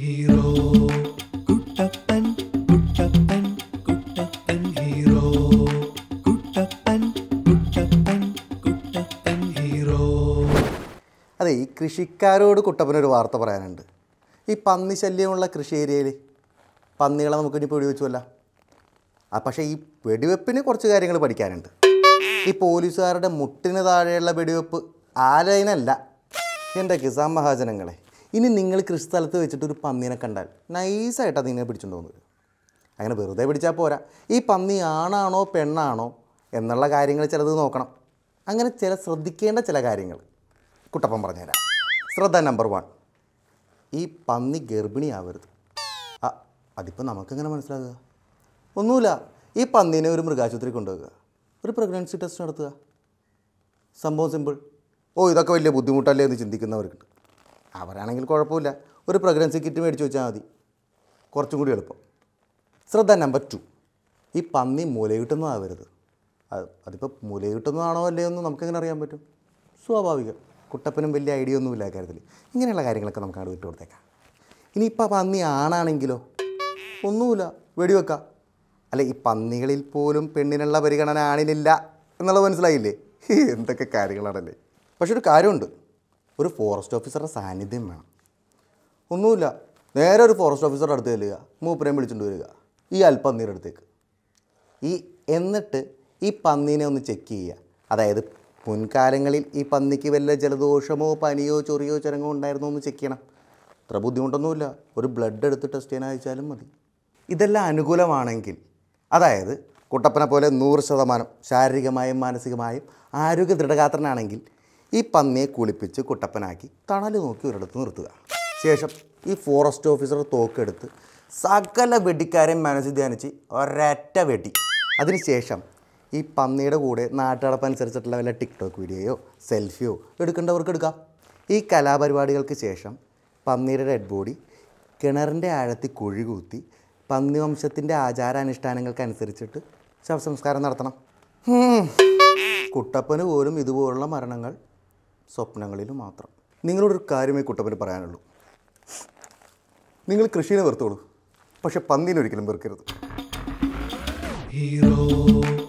hero Kuttappan Kuttappan Kuttappan hero Kuttappan Kuttappan Kuttappan hero അതെ ഈ കൃഷിക്കാരോട് കുട്ടപ്പനൊരു വാർത്ത പറയാനുണ്ട് ഈ പന്നി ശല്യമുള്ള കൃഷി ഏരിയയിൽ പന്നികളെ നമുക്കിനിപ്പോൾ വെടിവെച്ചുമല്ല ആ പക്ഷേ ഈ വെടിവെപ്പിന് കുറച്ച് കാര്യങ്ങൾ പഠിക്കാനുണ്ട് ഈ പോലീസുകാരുടെ മുട്ടിന് താഴെയുള്ള വെടിവെപ്പ് ആരായിനല്ല എൻ്റെ കിസാം മഹാജനങ്ങളെ ഇനി നിങ്ങൾ കൃഷി സ്ഥലത്ത് വെച്ചിട്ട് ഒരു പന്നീനെ കണ്ടാൽ നൈസായിട്ട് അതിനെ പിടിച്ചുകൊണ്ട് പോകുന്നത് അങ്ങനെ വെറുതെ പിടിച്ചാൽ പോരാ ഈ പന്നി ആണാണോ പെണ്ണാണോ എന്നുള്ള കാര്യങ്ങൾ ചിലത് നോക്കണം അങ്ങനെ ചില ശ്രദ്ധിക്കേണ്ട ചില കാര്യങ്ങൾ കുട്ടപ്പം പറഞ്ഞുതരാം ശ്രദ്ധ നമ്പർ വൺ ഈ പന്നി ഗർഭിണിയാവരുത് ആ അതിപ്പോൾ നമുക്കെങ്ങനെ മനസ്സിലാകുക ഒന്നുമില്ല ഈ പന്നീനെ ഒരു മൃഗാശുപത്രി കൊണ്ടുപോകുക ഒരു പ്രഗ്നൻസി ടെസ്റ്റ് നടത്തുക സംഭവം സിമ്പിൾ ഓ ഇതൊക്കെ വലിയ ബുദ്ധിമുട്ടല്ലേ എന്ന് ചിന്തിക്കുന്നവർക്കുണ്ട് അവരാണെങ്കിൽ കുഴപ്പമില്ല ഒരു പ്രഗ്നൻസി കിറ്റ് മേടിച്ച് വെച്ചാൽ മതി കുറച്ചും കൂടി എളുപ്പം ശ്രദ്ധ നമ്പർ ടു ഈ പന്നി മുലയൂട്ടുന്നതാവരുത് അത് അതിപ്പോൾ മുലയൂട്ടുന്നതാണോ അല്ലയോ എന്ന് നമുക്കെങ്ങനെ അറിയാൻ പറ്റും സ്വാഭാവികം കുട്ടപ്പനും വലിയ ഐഡിയ ഒന്നുമില്ല ആ കാര്യത്തിൽ ഇങ്ങനെയുള്ള കാര്യങ്ങളൊക്കെ നമുക്ക് അവിടെ വിട്ടു കൊടുത്തേക്കാം ഇനിയിപ്പോൾ പന്നി ആണാണെങ്കിലോ ഒന്നുമില്ല വെടിവെക്കാം അല്ല ഈ പന്നികളിൽ പോലും പെണ്ണിനുള്ള പരിഗണന ആണിനില്ല എന്നുള്ളത് മനസ്സിലായില്ലേ എന്തൊക്കെ കാര്യങ്ങളാണല്ലേ പക്ഷെ ഒരു കാര്യമുണ്ട് ഒരു ഫോറസ്റ്റ് ഓഫീസറുടെ സാന്നിധ്യം വേണം ഒന്നുമില്ല നേരെ ഒരു ഫോറസ്റ്റ് ഓഫീസറുടെ അടുത്ത് ചെല്ലുക മൂപ്പരെയും വിളിച്ചുകൊണ്ട് വരിക ഈ നീരുടെ അടുത്തേക്ക് ഈ എന്നിട്ട് ഈ പന്നീനെ ഒന്ന് ചെക്ക് ചെയ്യുക അതായത് മുൻകാലങ്ങളിൽ ഈ പന്നിക്ക് വല്ല ജലദോഷമോ പനിയോ ചൊറിയോ ചരങ്ങോ ഉണ്ടായിരുന്നോ എന്ന് ചെക്ക് ചെയ്യണം അത്ര ബുദ്ധിമുട്ടൊന്നുമില്ല ഒരു ബ്ലഡ് എടുത്ത് ടെസ്റ്റ് ചെയ്യാൻ അയച്ചാലും മതി ഇതെല്ലാം അനുകൂലമാണെങ്കിൽ അതായത് കുട്ടപ്പനെ പോലെ നൂറ് ശതമാനം ശാരീരികമായും മാനസികമായും ആരോഗ്യ ദൃഢഗാത്രനാണെങ്കിൽ ഈ പന്നിയെ കുളിപ്പിച്ച് കുട്ടപ്പനാക്കി തണൽ നോക്കി ഒരിടത്ത് നിർത്തുക ശേഷം ഈ ഫോറസ്റ്റ് ഓഫീസർ തോക്കെടുത്ത് സകല വെടിക്കാരെയും മനസ്സിൽ ധ്യാനിച്ച് ഒരറ്റ വെടി അതിനുശേഷം ഈ പന്നിയുടെ കൂടെ നാട്ടടപ്പനുസരിച്ചിട്ടുള്ള വല്ല ടിക്ടോക്ക് വീഡിയോയോ സെൽഫിയോ എടുക്കേണ്ടവർക്ക് എടുക്കാം ഈ കലാപരിപാടികൾക്ക് ശേഷം പന്നിയുടെ ഡെഡ് ബോഡി കിണറിൻ്റെ ആഴത്തിൽ കുഴി കൂത്തി പന്നി വംശത്തിൻ്റെ ആചാരാനുഷ്ഠാനങ്ങൾക്കനുസരിച്ചിട്ട് ശവസംസ്കാരം നടത്തണം കുട്ടപ്പന് പോലും ഇതുപോലുള്ള മരണങ്ങൾ സ്വപ്നങ്ങളിൽ മാത്രം നിങ്ങളോടൊരു കാര്യമേ കുട്ടപ്പന് പറയാനുള്ളൂ നിങ്ങൾ കൃഷിയെ വെറുത്തോളൂ പക്ഷെ പന്നീനെ വെറുക്കരുത് ഹീറോ